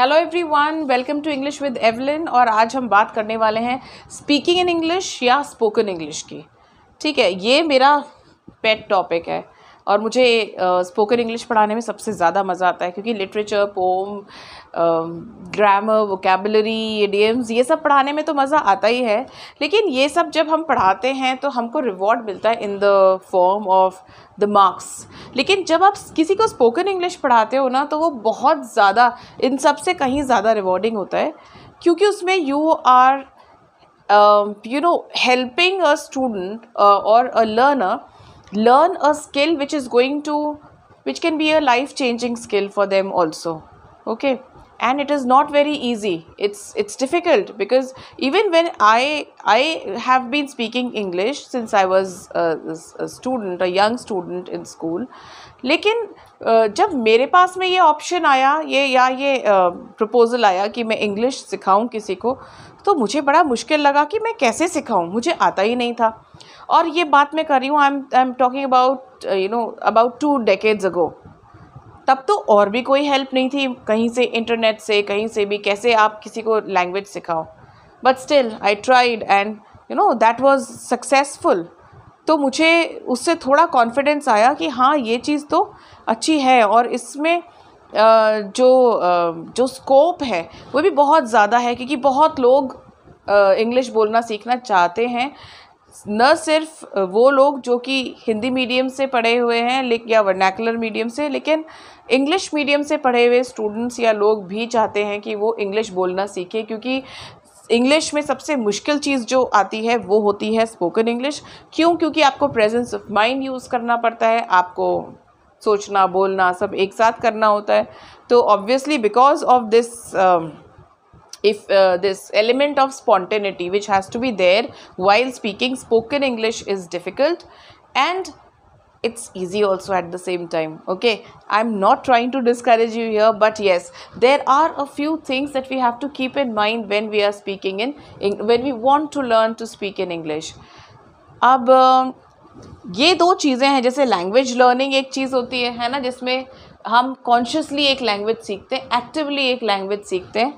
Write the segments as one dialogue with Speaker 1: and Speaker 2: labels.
Speaker 1: hello everyone welcome to English with Evelyn और आज हम बात करने वाले हैं स्पीकिंग इन इंग्लिश या स्पोकन इंग्लिश की ठीक है ये मेरा पेट टॉपिक है और मुझे स्पोकन इंग्लिश पढ़ाने में सबसे ज़्यादा मज़ा आता है क्योंकि literature poem grammar vocabulary idioms ये सब पढ़ाने में तो मज़ा आता ही है लेकिन ये सब जब हम पढ़ाते हैं तो हमको रिवॉर्ड मिलता है in the form of the marks लेकिन जब आप किसी को स्पोकन इंग्लिश पढ़ाते हो ना तो वो बहुत ज़्यादा इन सब से कहीं ज़्यादा रिवॉर्डिंग होता है क्योंकि उसमें you are you know helping a student और a learner learn a skill which is going to which can be a life changing skill for them also okay and it is not very easy it's it's difficult because even when i i have been speaking english since i was a, a student a young student in school लेकिन जब मेरे पास में ये option आया ये या ये proposal आया कि मैं इंग्लिश सिखाऊं किसी को तो मुझे बड़ा मुश्किल लगा कि मैं कैसे सिखाऊं मुझे आता ही नहीं था और ये बात मैं कर रही हूँ I am I am talking about you know about two decades ago तब तो और भी कोई हेल्प नहीं थी कहीं से इंटरनेट से कहीं से भी कैसे आप किसी को लैंग्वेज सिखाओ but still I tried and you know that was successful तो मुझे उससे थोड़ा कॉन्फिडेंस आया कि हाँ ये चीज़ तो अच्छी है और इसमें uh, जो uh, जो स्कोप है वो भी बहुत ज़्यादा है क्योंकि बहुत लोग इंग्लिश uh, बोलना सीखना चाहते हैं न सिर्फ वो लोग जो कि हिंदी मीडियम से पढ़े हुए हैं लेकिन या वर्नैकुलर मीडियम से लेकिन इंग्लिश मीडियम से पढ़े हुए स्टूडेंट्स या लोग भी चाहते हैं कि वो इंग्लिश बोलना सीखें क्योंकि इंग्लिश में सबसे मुश्किल चीज़ जो आती है वो होती है स्पोकन इंग्लिश क्यों क्योंकि आपको प्रेजेंस ऑफ माइंड यूज़ करना पड़ता है आपको सोचना बोलना सब एक साथ करना होता है तो obviously because of this if uh, this element of spontaneity which has to be there while speaking spoken english is difficult and it's easy also at the same time okay i'm not trying to discourage you here but yes there are a few things that we have to keep in mind when we are speaking in, when we want to learn to speak in english अब ये दो चीज़ें हैं जैसे language learning एक चीज़ होती है है ना जिसमें हम कॉन्शियसली एक लैंग्वेज सीखते हैं एक्टिवली एक लैंग्वेज सीखते हैं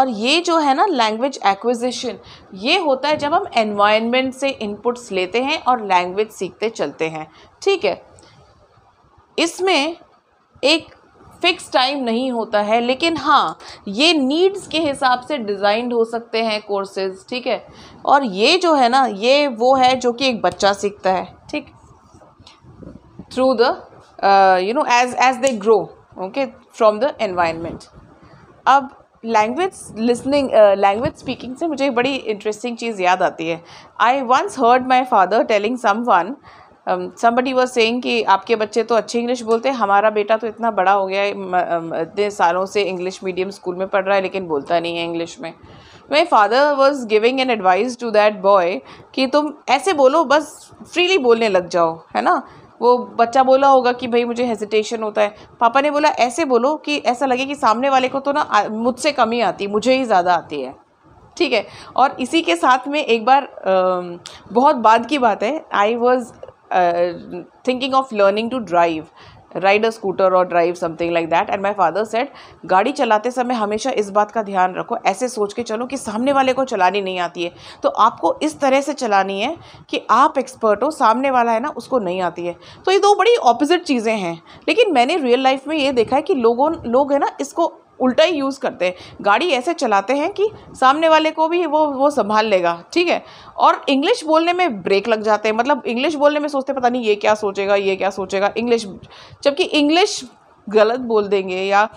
Speaker 1: और ये जो है ना लैंग्वेज एक्विजिशन ये होता है जब हम एनवायरनमेंट से इनपुट्स लेते हैं और लैंग्वेज सीखते चलते हैं ठीक है इसमें एक फिक्स टाइम नहीं होता है लेकिन हाँ ये नीड्स के हिसाब से डिज़ाइंड हो सकते हैं कोर्सेज ठीक है और ये जो है ना ये वो है जो कि एक बच्चा सीखता है ठीक through the you know age age they grow okay from the the अब लैंग्वेज लिसनिंग लैंग्वेज स्पीकिंग से मुझे एक बड़ी इंटरेस्टिंग चीज़ याद आती है I once heard my father telling someone somebody was saying कि आपके बच्चे तो अच्छी इंग्लिश बोलते हैं हमारा बेटा तो इतना बड़ा हो गया है um, इतने सालों से इंग्लिश मीडियम स्कूल में पढ़ रहा है लेकिन बोलता नहीं है इंग्लिश में my father was giving an advice to that boy कि तुम ऐसे बोलो बस फ्रीली बोलने लग जाओ है ना वो बच्चा बोला होगा कि भाई मुझे हेजिटेशन होता है पापा ने बोला ऐसे बोलो कि ऐसा लगे कि सामने वाले को तो ना मुझसे कमी आती मुझे ही ज़्यादा आती है ठीक है और इसी के साथ में एक बार बहुत बाद की बात है I was thinking of learning to drive ride a scooter और drive something like that and my father said गाड़ी चलाते समय हमेशा इस बात का ध्यान रखो ऐसे सोच के चलो कि सामने वाले को चलानी नहीं आती है तो आपको इस तरह से चलानी है कि आप एक्सपर्ट हो सामने वाला है ना उसको नहीं आती है तो ये दो बड़ी ऑपोजिट चीज़ें हैं लेकिन मैंने रियल लाइफ में ये देखा है कि लोगों लोग है ना इसको उल्टा ही यूज़ करते हैं गाड़ी ऐसे चलाते हैं कि सामने वाले को भी वो वो संभाल लेगा ठीक है और इंग्लिश बोलने में ब्रेक लग जाते हैं मतलब इंग्लिश बोलने में सोचते पता नहीं ये क्या सोचेगा ये क्या सोचेगा इंग्लिश जबकि इंग्लिश गलत बोल देंगे या आ, आ,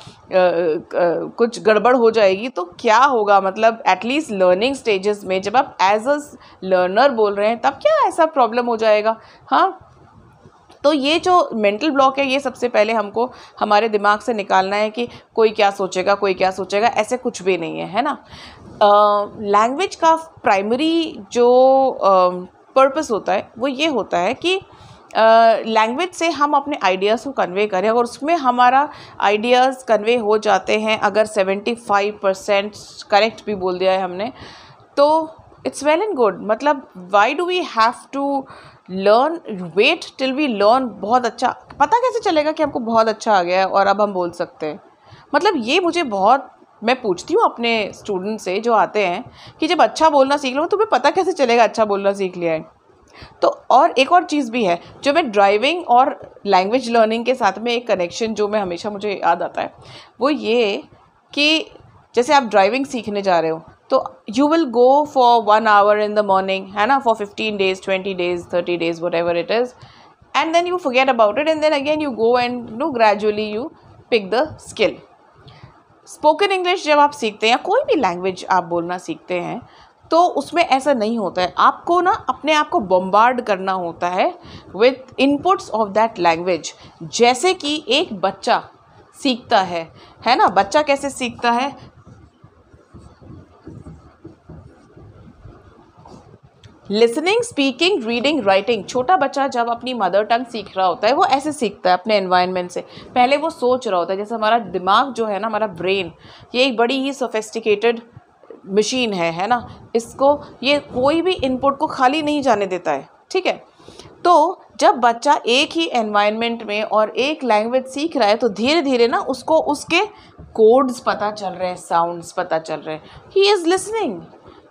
Speaker 1: कुछ गड़बड़ हो जाएगी तो क्या होगा मतलब एटलीस्ट लर्निंग स्टेजेस में जब आप एज अ लर्नर बोल रहे हैं तब क्या ऐसा प्रॉब्लम हो जाएगा हाँ तो ये जो मेंटल ब्लॉक है ये सबसे पहले हमको हमारे दिमाग से निकालना है कि कोई क्या सोचेगा कोई क्या सोचेगा ऐसे कुछ भी नहीं है है ना लैंग्वेज का प्राइमरी जो पर्पस होता है वो ये होता है कि लैंग्वेज uh, से हम अपने आइडियाज़ को कन्वे करें और उसमें हमारा आइडियाज़ कन्वे हो जाते हैं अगर सेवेंटी फाइव परसेंट करेक्ट भी बोल दिया है हमने तो इट्स वेल एंड गुड मतलब why do we have to learn wait till we learn बहुत अच्छा पता कैसे चलेगा कि हमको बहुत अच्छा आ गया है और अब हम बोल सकते हैं मतलब ये मुझे बहुत मैं पूछती हूँ अपने स्टूडेंट से जो आते हैं कि जब अच्छा बोलना सीख लो तो तुम्हें पता कैसे चलेगा अच्छा बोलना सीख लिया है तो और एक और चीज़ भी है जो मैं ड्राइविंग और लैंग्वेज लर्निंग के साथ में एक कनेक्शन जो मैं हमेशा मुझे याद आता है वो ये कि जैसे आप ड्राइविंग सीखने जा रहे हो तो you will go for one hour in the morning है ना for fifteen days twenty days thirty days whatever it is and then you forget about it and then again you go and no gradually you pick the skill spoken English जब आप सीखते हैं कोई भी language आप बोलना सीखते हैं तो उसमें ऐसा नहीं होता है आपको ना अपने आप को बम्बार्ड करना होता है with inputs of that language जैसे कि एक बच्चा सीखता है है ना बच्चा कैसे सीखता है लिसनिंग स्पीकिंग रीडिंग राइटिंग छोटा बच्चा जब अपनी मदर टंग सीख रहा होता है वो ऐसे सीखता है अपने एनवायरनमेंट से पहले वो सोच रहा होता है जैसे हमारा दिमाग जो है ना हमारा ब्रेन ये एक बड़ी ही सोफेस्टिकेटेड मशीन है है ना इसको ये कोई भी इनपुट को खाली नहीं जाने देता है ठीक है तो जब बच्चा एक ही एनवायरनमेंट में और एक लैंग्वेज सीख रहा है तो धीरे धीरे ना उसको उसके कोड्स पता चल रहे हैं साउंड्स पता चल रहे हैं he is listening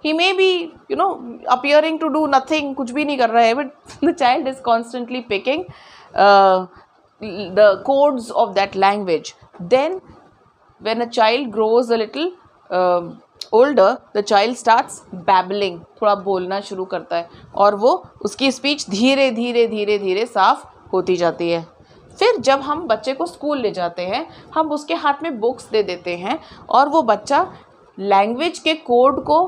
Speaker 1: he may be you know appearing to do nothing कुछ भी नहीं कर रहा है but the child is constantly picking the codes of that language then when a child grows a little um, the child starts babbling थोड़ा बोलना शुरू करता है और वो उसकी स्पीच धीरे धीरे धीरे धीरे साफ होती जाती है फिर जब हम बच्चे को स्कूल ले जाते हैं हम उसके हाथ में बुक्स दे देते हैं और वो बच्चा लैंग्वेज के कोड को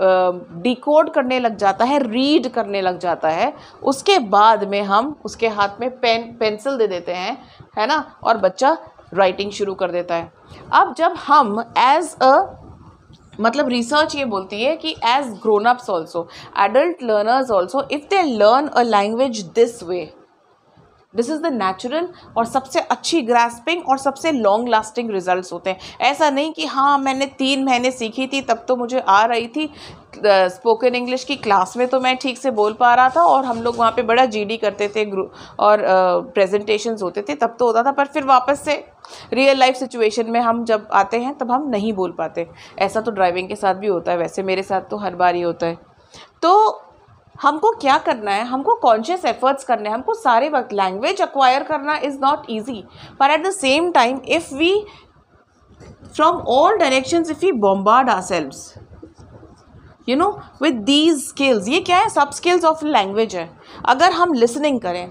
Speaker 1: डिकोड करने लग जाता है रीड करने लग जाता है उसके बाद में हम उसके हाथ में पेन पेंसिल दे देते हैं है ना और बच्चा राइटिंग शुरू कर देता है अब जब हम एज अ मतलब रिसर्च ये बोलती है कि as grown ups also adult learners also if they learn a language this way this is the natural और सबसे अच्छी ग्रास्पिंग और सबसे लॉन्ग लास्टिंग रिजल्ट होते हैं ऐसा नहीं कि हाँ मैंने तीन महीने सीखी थी तब तो मुझे आ रही थी स्पोकन इंग्लिश की क्लास में तो मैं ठीक से बोल पा रहा था और हम लोग वहाँ पे बड़ा जीडी करते थे और प्रेजेंटेशंस होते थे तब तो होता था पर फिर वापस से रियल लाइफ सिचुएशन में हम जब आते हैं तब हम नहीं बोल पाते ऐसा तो ड्राइविंग के साथ भी होता है वैसे मेरे साथ तो हर बार ही होता है तो हमको क्या करना है हमको कॉन्शियस एफर्ट्स करने हैं हमको सारे वक्त लैंग्वेज अक्वायर करना इज़ नॉट ईजी पर at the same time if we all direction if we bombard our ourselves you know with these skills ये क्या है सब स्किल्स ऑफ लैंग्वेज है अगर हम लिसनिंग करें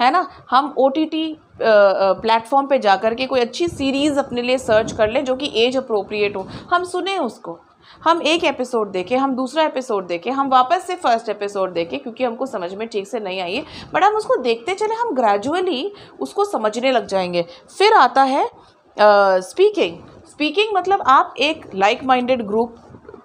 Speaker 1: है ना हम ओ टी टी प्लेटफॉर्म पर जाकर के कोई अच्छी सीरीज़ अपने लिए सर्च कर लें जो कि एज अप्रोप्रिएट हो हम सुने उसको हम एक एपिसोड देखें हम दूसरा एपिसोड देखें हम वापस से फर्स्ट एपिसोड देखें क्योंकि हमको समझ में ठीक से नहीं आई है बट हम उसको देखते चले हम ग्रेजुअली उसको समझने लग जाएंगे फिर आता है स्पीकिंग uh, स्पीकिंग मतलब आप एक लाइक माइंडेड ग्रुप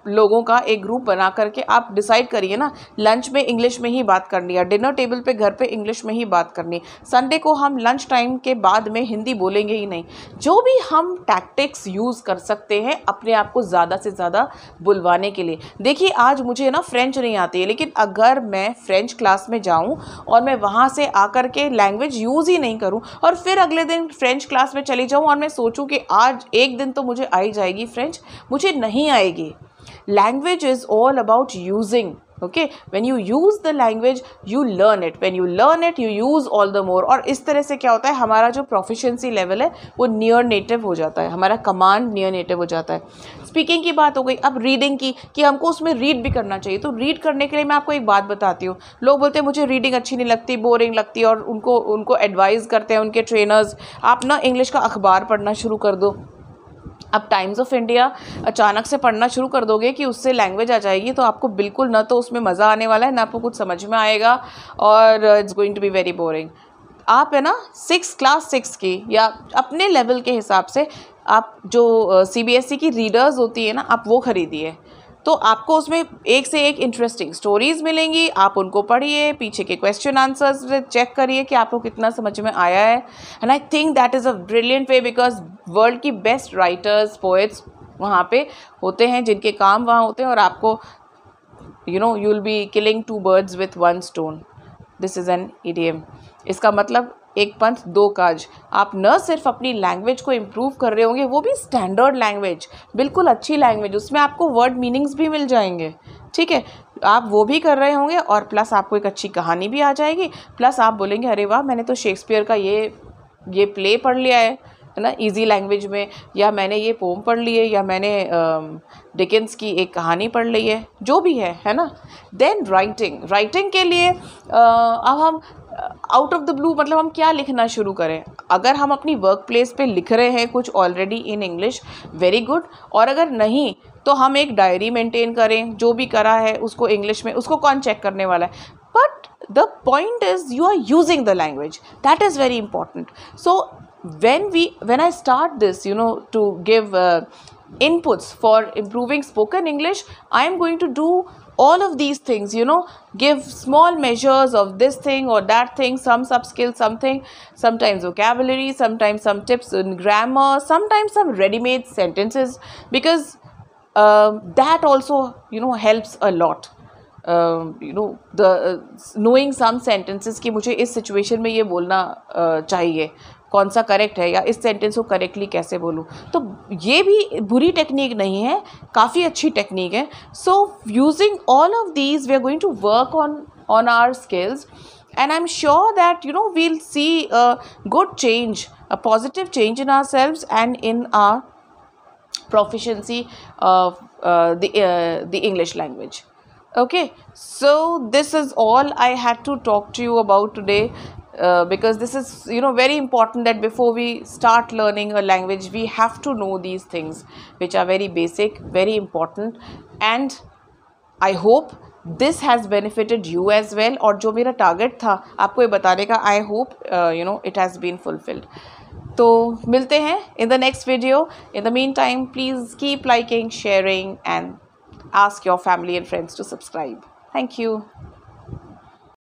Speaker 1: लोगों का एक ग्रुप बना करके आप डिसाइड करिए ना लंच में इंग्लिश में ही बात करनी है डिनर टेबल पे घर पे इंग्लिश में ही बात करनी है संडे को हम लंच टाइम के बाद में हिंदी बोलेंगे ही नहीं जो भी हम टैक्टिक्स यूज़ कर सकते हैं अपने आप को ज़्यादा से ज़्यादा बुलवाने के लिए देखिए आज मुझे ना फ्रेंच नहीं आती है लेकिन अगर मैं फ्रेंच क्लास में जाऊँ और मैं वहाँ से आकर के लैंग्वेज यूज़ ही नहीं करूँ और फिर अगले दिन फ्रेंच क्लास में चली जाऊँ और मैं सोचूँ कि आज एक दिन तो मुझे आई जाएगी फ्रेंच मुझे नहीं आएगी language is all about using okay when you use the language you learn it when you learn it you use all the more और इस तरह से क्या होता है हमारा जो प्रोफिशेंसी लेवल है वो नियर नेटिव हो जाता है हमारा कमांड नियर नेटिव हो जाता है स्पीकिंग की बात हो गई अब रीडिंग की कि हमको उसमें रीड भी करना चाहिए तो रीड करने के लिए मैं आपको एक बात बताती हूँ लोग बोलते हैं मुझे रीडिंग अच्छी नहीं लगती बोरिंग लगती और उनको उनको एडवाइज़ करते हैं उनके ट्रेनर्स आप ना इंग्लिश का अखबार पढ़ना शुरू कर दो अब टाइम्स ऑफ इंडिया अचानक से पढ़ना शुरू कर दोगे कि उससे लैंग्वेज आ जाएगी तो आपको बिल्कुल ना तो उसमें मज़ा आने वाला है ना आपको कुछ समझ में आएगा और it's going to be very boring आप है ना सिक्स क्लास सिक्स की या अपने लेवल के हिसाब से आप जो सी बी एस ई की रीडर्स होती है ना आप वो ख़रीदिए तो आपको उसमें एक से एक इंटरेस्टिंग स्टोरीज़ मिलेंगी आप उनको पढ़िए पीछे के क्वेश्चन आंसर्स चेक करिए कि आपको कितना समझ में आया है and I think that is a brilliant way because world की बेस्ट राइटर्स पोएट्स वहाँ पे होते हैं जिनके काम वहाँ होते हैं और आपको you know you will be killing two birds with one stone this is an ई इसका मतलब एक पंथ दो काज आप न सिर्फ अपनी लैंग्वेज को इम्प्रूव कर रहे होंगे वो भी स्टैंडर्ड लैंग्वेज बिल्कुल अच्छी लैंग्वेज उसमें आपको वर्ड मीनिंग्स भी मिल जाएंगे ठीक है आप वो भी कर रहे होंगे और प्लस आपको एक अच्छी कहानी भी आ जाएगी प्लस आप बोलेंगे अरे वाह मैंने तो शेक्सपियर का ये ये प्ले पढ़ लिया है है ना इजी लैंग्वेज में या मैंने ये पोम पढ़ ली है या मैंने डिकेंस um, की एक कहानी पढ़ ली है जो भी है है ना देन राइटिंग राइटिंग के लिए uh, अब हम आउट ऑफ द ब्लू मतलब हम क्या लिखना शुरू करें अगर हम अपनी वर्क प्लेस पर लिख रहे हैं कुछ already in English very good और अगर नहीं तो हम एक डायरी मेंटेन करें जो भी करा है उसको इंग्लिश में उसको कौन चेक करने वाला है but the point is you are using the language that is very important so when we when i start this you know to give uh, inputs for improving spoken english i am going to do all of these things you know give small measures of this thing or that thing some sub skill something sometimes vocabulary sometimes some tips in grammar sometimes some ready made sentences because uh, that also you know helps a lot um, You know, the uh, knowing some sentences कि is situation situation में ये बोलना uh, चाहिए कौन सा correct है या इस सेंटेंस को करेक्टली कैसे बोलूँ तो ये भी बुरी टेक्निक नहीं है काफ़ी अच्छी टेक्निक है so using all of these we are going to work on on our skills and I am sure that you know we'll see good change a positive change in ourselves and in our proficiency the English language okay so this is all I had to talk to you about today Uh, because this is you know very important that before we start learning a language we have to know these things which are very basic very important and i hope this has benefited you as well or jo mera target tha aapko ye batane i hope uh, you know it has been fulfilled तो मिलते हैं in the next video in the meantime please keep liking sharing and ask your family and friends to subscribe thank